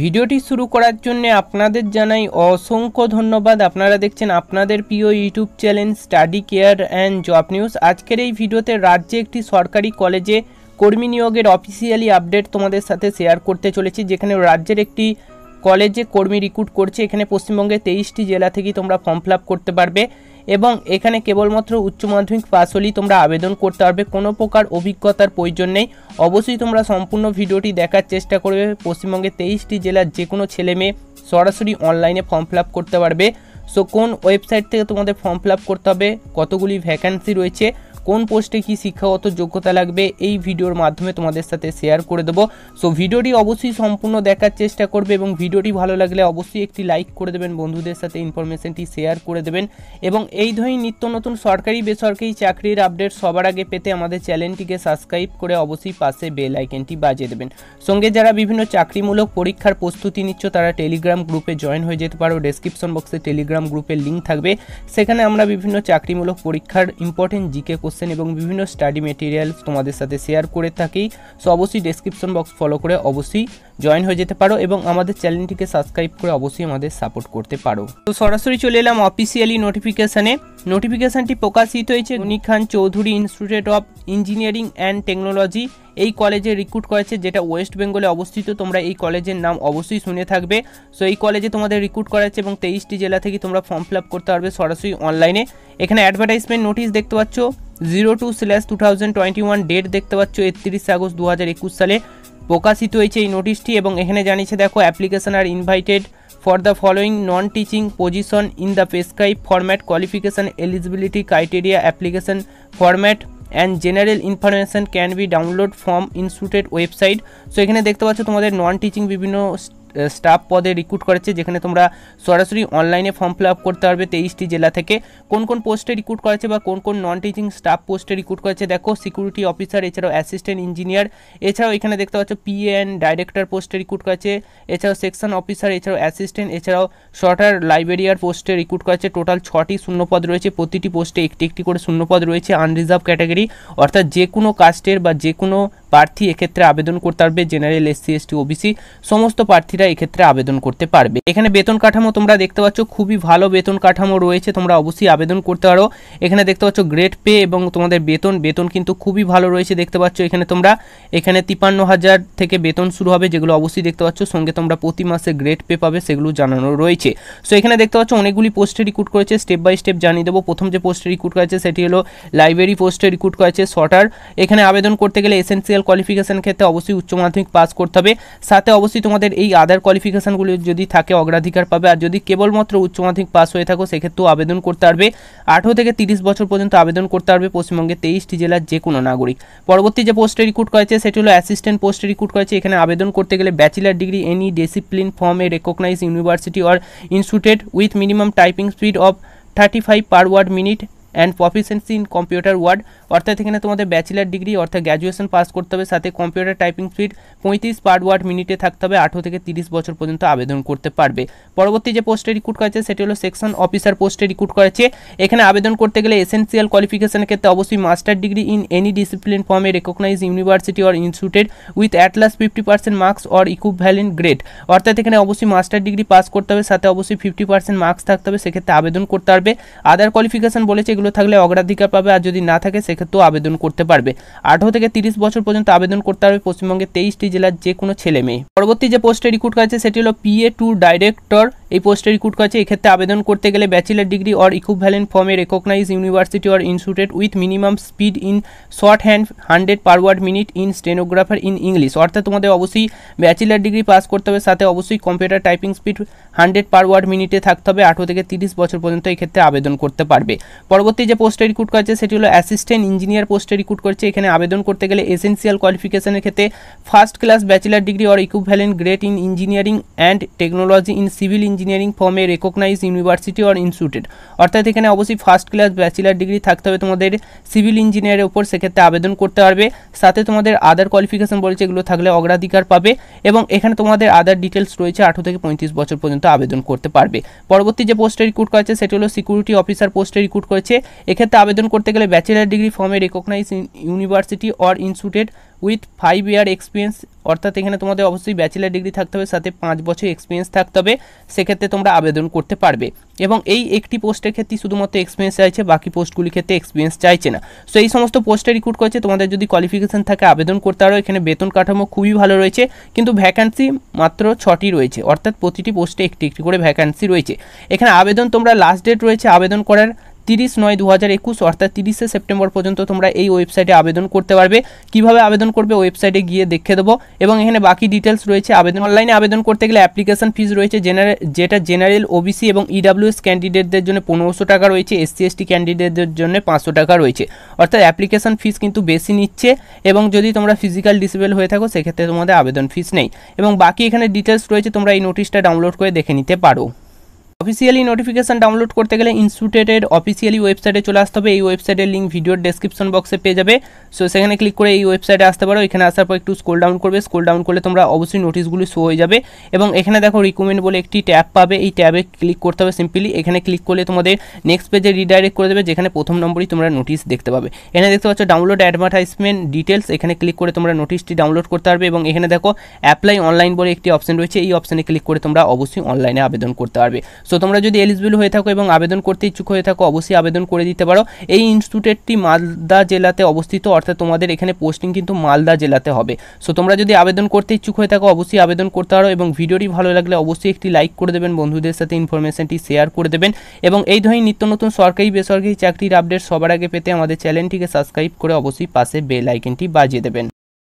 ভিডিওটি শুরু করার জন্য আপনাদের জানাই অসংখ্য ধন্যবাদ আপনারা দেখছেন আপনাদের প্রিয় YouTube channel study care and job news আজকের এই ভিডিওতে রাজ্যে একটি সরকারি কলেজে কর্মী নিয়োগের অফিসিয়ালি আপডেট তোমাদের সাথে শেয়ার করতে চলেছি যেখানে রাজ্যের একটি কলেজে কর্মী রিক্রুট করছে এখানে পশ্চিমবঙ্গের তেইশটি জেলা থেকে তোমরা ফর্ম ফিল করতে পারবে এবং এখানে কেবলমাত্র উচ্চ মাধ্যমিক পাস হলেই তোমরা আবেদন করতে পারবে কোনো প্রকার অভিজ্ঞতার প্রয়োজন নেই অবশ্যই তোমরা সম্পূর্ণ ভিডিওটি দেখার চেষ্টা করবে পশ্চিমবঙ্গের তেইশটি জেলার যে কোনো ছেলে মেয়ে সরাসরি অনলাইনে ফর্ম ফিল করতে পারবে সো কোন ওয়েবসাইট থেকে তোমাদের ফর্ম ফিল করতে হবে কতগুলি ভ্যাকান্সি রয়েছে কোন পোস্টে কি শিক্ষাগত যোগ্যতা লাগবে এই ভিডিওর মাধ্যমে তোমাদের সাথে শেয়ার করে দেবো সো ভিডিওটি অবশ্যই সম্পূর্ণ দেখার চেষ্টা করবে এবং ভিডিওটি ভালো লাগলে অবশ্যই একটি লাইক করে দেবেন বন্ধুদের সাথে ইনফরমেশনটি শেয়ার করে দেবেন এবং এই ধরনের নিত্য নতুন সরকারি বেসরকারি চাকরির আপডেট সবার আগে পেতে আমাদের চ্যানেলটিকে সাবস্ক্রাইব করে অবশ্যই পাশে বেল আইকনটি বাজিয়ে দেবেন সঙ্গে যারা বিভিন্ন চাকরিমূলক পরীক্ষার প্রস্তুতি নিচ্ছ তারা টেলিগ্রাম গ্রুপে জয়েন হয়ে যেতে পারো ডেসক্রিপশন বক্সে টেলিগ্রাম টেলিগ্রাম গ্রুপের লিঙ্ক থাকবে সেখানে আমরা বিভিন্ন চাকরিমূলক পরীক্ষার ইম্পর্টেন্ট জিকে কোশ্চেন এবং বিভিন্ন স্টাডি মেটেরিয়াল তোমাদের সাথে শেয়ার করে থাকি সো অবশ্যই ডেসক্রিপশন বক্স ফলো করে অবশ্যই জয়েন হয়ে যেতে পারো এবং আমাদের চ্যানেলটিকে সাবস্ক্রাইব করে অবশ্যই আমাদের সাপোর্ট করতে পারো তো সরাসরি চলে এলাম অফিসিয়ালি নোটিফিকেশানে নোটিফিকেশানটি প্রকাশিত হয়েছে উনি Khan Chowdhury institute of engineering and technology এই কলেজে রিক্রুট করেছে যেটা ওয়েস্ট বেঙ্গলে অবস্থিত তোমরা এই কলেজের নাম অবশ্যই শুনে থাকবে সো এই কলেজে তোমাদের রিক্রুট করেছে এবং তেইশটি জেলা থেকে তোমরা ফর্ম ফিল আপ করতে পারবে সরাসরি অনলাইনে এখানে অ্যাডভার্টাইজমেন্ট নোটিশ দেখতে পাচ্ছ zero two slash two thousand twenty one date দেখতে পাচ্ছ একত্রিশ আগস্ট দু হাজার একুশ সালে প্রকাশিত হয়েছে এই নোটিশটি এবং এখানে জানিয়েছে দেখো application are invited for the following non teaching position in the prescribe format qualification eligibility criteria application format and general information can be download from institute's website so এখানে দেখতে পাচ্ছ তোমাদের নন টিচিং বিভিন্ন স্টাফ পদে recruit করেছে যেখানে তোমরা সরাসরি অনলাইনে ফর্ম ফিল আপ করতে পারবে তেইশটি জেলা থেকে কোন কোন পোস্টে রিক্রুট করেছে বা কোন কোন নন টিচিং স্টাফ পোস্টে রিক্রুট করেছে দেখো সিকিউরিটি অফিসার এছাড়াও অ্যাসিস্ট্যান্ট ইঞ্জিনিয়ার এছাড়াও এখানে দেখতে পাচ্ছ পিএ অ্যান্ড ডাইরেক্টর পোস্টে রিক্রুট করেছে এছাড়াও সেকশন অফিসার এছাড়াও অ্যাসিস্ট্যান্ট এছাড়াও শর্টার লাইব্রেরিয়ার পোস্টে রিক্রুট করেছে টোটাল ছটি শূন্যপদ রয়েছে প্রতিটি পোস্টে একটি একটি করে শূন্যপদ রয়েছে আনরিজার্ভ ক্যাটাগরি অর্থাৎ যে কোনো কাস্টের বা যে কোনো প্রার্থী এক্ষেত্রে আবেদন করতে পারবে জেনারেল এসসি এসটি ওবিসি সমস্ত প্রার্থীরা এক্ষেত্রে আবেদন করতে পারবে এখানে বেতন কাঠামো তোমরা দেখতে পাচ্ছ খুবই ভালো বেতন কাঠামো রয়েছে তোমরা অবশ্যই আবেদন করতে পারো এখানে দেখতে পাচ্ছ গ্রেড পে এবং তোমাদের বেতন বেতন কিন্তু খুবই ভালো রয়েছে দেখতে পাচ্ছ এখানে তোমরা এখানে তিপান্ন হাজার থেকে বেতন শুরু হবে যেগুলো অবশ্যই দেখতে পাচ্ছ সঙ্গে তোমরা প্রতি মাসে গ্রেড পে পাবে সেগুলো জানানো রয়েছে সো এখানে দেখতে পাচ্ছ অনেকগুলি পোস্টে রিক্রুট করেছে স্টেপ বাই স্টেপ জানিয়ে দেবো প্রথম যে পোস্টে রিক্রুট করেছে সেটি হলো লাইব্রেরি পোস্টে রিক্রুট করেছে শর্টার এখানে আবেদন করতে গেলে এসেন্সিয়াল কোয়ালিফিকেশন ক্ষেত্রে অবশ্যই উচ্চ মাধ্যমিক পাস করতে হবে সাথে অবশ্যই তোমাদের এই আদার কোয়ালিফিকেশানগুলি যদি থাকে অগ্রাধিকার পাবে আর যদি কেবলমাত্র উচ্চ মাধ্যমিক পাস হয়ে থাকো সেক্ষেত্রেও আবেদন করতে পারবে আঠেরো থেকে তিরিশ বছর পর্যন্ত আবেদন করতে পারবে পশ্চিমবঙ্গের তেইশটি জেলার যে কোনো নাগরিক পরবর্তী যে পোস্টে রিক্রুট করেছে সেটি হলো অ্যাসিস্ট্যান্ট পোস্টে রিক্রুট করেছে এখানে আবেদন করতে গেলে bachelor degree any discipline from a recognise university or institute with minimum typing speed of thirty five per word minute and proficiency in computer word অর্থাৎ এখানে তোমাদের ব্যাচেলার ডিগ্রি অর্থাৎ গ্র্যাজুয়েশন পাস করতে হবে সাথে কম্পিউটার টাইপিং স্পিড পঁয়ত্রিশ পার word মিনিটে থাকতে হবে আঠারো থেকে তিরিশ বছর পর্যন্ত আবেদন করতে পারবে পরবর্তী যে পোস্টে রিক্রুট করেছে সেটি হলো সেকশন অফিসার পোস্টে রিক্রুট করেছে এখানে আবেদন করতে গেলে এসেন্সিয়াল কোয়ালিফিকেশনের ক্ষেত্রে অবশ্যই master degree in any discipline from a recognise university or institute with at least fifty percent marks or equivalent grade অর্থাৎ এখানে অবশ্যই মাস্টার ডিগ্রি পাস করতে হবে সাথে অবশ্যই ফিফটি পার্সেন্ট মার্কস থাকতে হবে সেক্ষেত্রে আবেদন করতে পারবে আদার কোয়ালিফিকেশন বলেছে এগুলো যোগ্যতাগুলো থাকলে অগ্রাধিকার পাবে আর যদি না থাকে সেক্ষেত্রেও আবেদন করতে পারবে আঠারো থেকে তিরিশ বছর পর্যন্ত আবেদন করতে পারবে পশ্চিমবঙ্গের তেইশটি জেলার যে কোনো ছেলে মেয়ে পরবর্তী যে পোস্টে রিক্রুট করেছে সেটি হলো পিএ টু ডাইরেক্টর এই পোস্টে রিক্রুট করছে এক্ষেত্রে আবেদন করতে গেলে bachelor degree or equivalent from a recognise university or institute with minimum speed in short hand hundred per word minute in stenographer in English অর্থাৎ তোমাদের অবশ্যই ব্যাচেলার ডিগ্রি পাস করতে হবে সাথে অবশ্যই computer typing speed hundred per word মিনিটে থাকতে হবে আঠেরো থেকে তিরিশ বছর পর্যন্ত এক্ষেত্রে আবেদন করতে পারবে পরবর্তী যে পোস্টে রিক্রুট করছে সেটি হলো অ্যাসিস্ট্যান্ট ইঞ্জিনিয়ার পোস্টে রিক্রুট করছে এখানে আবেদন করতে গেলে এসেন্সিয়াল কোয়ালিফিকেশনের ক্ষেত্রে first class bachelor degree or equivalent grade in engineering and technology in civil engineering from a recognise university or institute অর্থাৎ এখানে অবশ্যই ফার্স্ট ক্লাস ব্যাচেলার ডিগ্রি থাকতে হবে তোমাদের সিভিল ইঞ্জিনিয়ারের উপর সেক্ষেত্রে আবেদন করতে পারবে সাথে তোমাদের আদার কোয়ালিফিকেশন বলেছে এগুলো থাকলে অগ্রাধিকার পাবে এবং এখানে তোমাদের আদার ডিটেলস রয়েছে আঠেরো থেকে পঁয়ত্রিশ বছর পর্যন্ত আবেদন করতে পারবে পরবর্তী যে পোস্টে রিক্রুট করেছে সেটি হলো সিকিউরিটি অফিসার পোস্টে রিক্রুট করেছে এক্ষেত্রে আবেদন করতে গেলে bachelor degree from a recognise university or institute with five year experience অর্থাৎ এখানে তোমাদের অবশ্যই ব্যাচেলার ডিগ্রি থাকতে হবে সাথে পাঁচ বছর এক্সপিরিয়েন্স থাকতে হবে সেক্ষেত্রে তোমরা আবেদন করতে পারবে এবং এই একটি পোস্টের ক্ষেত্রে শুধুমাত্র এক্সপিরিয়েন্স চাইছে বাকি পোস্টগুলির ক্ষেত্রে এক্সপিরিয়েন্স চাইছে না সো এই সমস্ত পোস্টে রিক্রুট করেছে তোমাদের যদি কোয়ালিফিকেশান থাকে আবেদন করতে পারো এখানে বেতন কাঠামো খুবই ভালো রয়েছে কিন্তু ভ্যাকান্সি মাত্র ছটি রয়েছে অর্থাৎ প্রতিটি পোস্টে একটি একটি করে ভ্যাকান্সি রয়েছে এখানে আবেদন তোমরা লাস্ট ডেট রয়েছে আবেদন করার তিরিশ নয় দু হাজার একুশ অর্থাৎ তিরিশে সেপ্টেম্বর পর্যন্ত তোমরা এই ওয়েবসাইটে আবেদন করতে পারবে কিভাবে আবেদন করবে ওয়েবসাইটে গিয়ে দেখে দেবো এবং এখানে বাকি ডিটেলস রয়েছে আবেদন অনলাইনে আবেদন করতে গেলে অ্যাপ্লিকেশন ফিজ রয়েছে জেনারেল যেটা জেনারেল ওবিসি এবং ইডাব্লিউএস e ক্যান্ডিডেটদের জন্য পনেরোশো টাকা রয়েছে এসসি এসটি ক্যান্ডিডেটদের জন্য পাঁচশো টাকা রয়েছে অর্থাৎ অ্যাপ্লিকেশন ফিজ কিন্তু বেশি নিচ্ছে এবং যদি তোমরা ফিজিক্যাল ডিসেবল হয়ে থাকো সেক্ষেত্রে তোমাদের আবেদন ফিস নেই এবং বাকি এখানে ডিটেলস রয়েছে তোমরা এই নোটিশটা ডাউনলোড করে দেখে নিতে পারো অফিসিয়ালি নোটিফিকেশান ডাউনলোড করতে গেলে ইনস্টিটিউটের অফিসিয়ালি ওয়েবসাইটে চলে আসতে হবে এই ওয়েবসাইটের লিঙ্ক ভিডিওর ডেসক্রিপশন বক্সে পেয়ে যাবে সো সেখানে ক্লিক করে এই ওয়েবসাইটে আসতে পারো এখানে আসার পর একটু স্কোল ডাউন করবে স্কোল ডাউন করলে তোমরা অবশ্যই নোটিশগুলি শো হয়ে যাবে এবং এখানে দেখো রিকমেন্ড বলে একটি ট্যাব পাবে এই ট্যাবে ক্লিক করতে হবে সিম্পলি এখানে ক্লিক করলে তোমাদের নেক্সট পেজে রিডাইরেক্ট করে দেবে যেখানে প্রথম নম্বরই তোমরা নোটিশ দেখতে পাবে এখানে দেখতে পাচ্ছ ডাউনলোড অ্যাডভার্টাইজমেন্ট ডিটেলস এখানে ক্লিক করে তোমরা নোটিশটি ডাউনলোড করতে পারবে এবং এখানে দেখো অ্যাপ্লাই অনলাইন বলে একটি অপশন রয়েছে এই অপশানে ক্লিক করে তোমরা অবশ্যই অনলাইনে আবেদন করতে পারবে সো তোমরা যদি এলিজিবল হয়ে থাকো এবং আবেদন করতে ইচ্ছুক হয়ে থাকো অবশ্যই আবেদন করে দিতে পারো এই ইনস্টিটিউটটি মালদা জেলাতে অবস্থিত অর্থাৎ তোমাদের এখানে পোস্টিং কিন্তু মালদা জেলাতে হবে সো তোমরা যদি আবেদন করতে ইচ্ছুক হয়ে থাকো অবশ্যই আবেদন করতে পারো এবং ভিডিওটি ভালো লাগলে অবশ্যই একটি লাইক করে দেবেন বন্ধুদের সাথে ইনফরমেশনটি শেয়ার করে দেবেন এবং এই ধরনের নিত্য নতুন সরকারি বেসরকারি চাকরির আপডেট সবার আগে পেতে আমাদের চ্যানেলটিকে সাবস্ক্রাইব করে অবশ্যই পাশে বেল আইকনটি বাজিয়ে দেবেন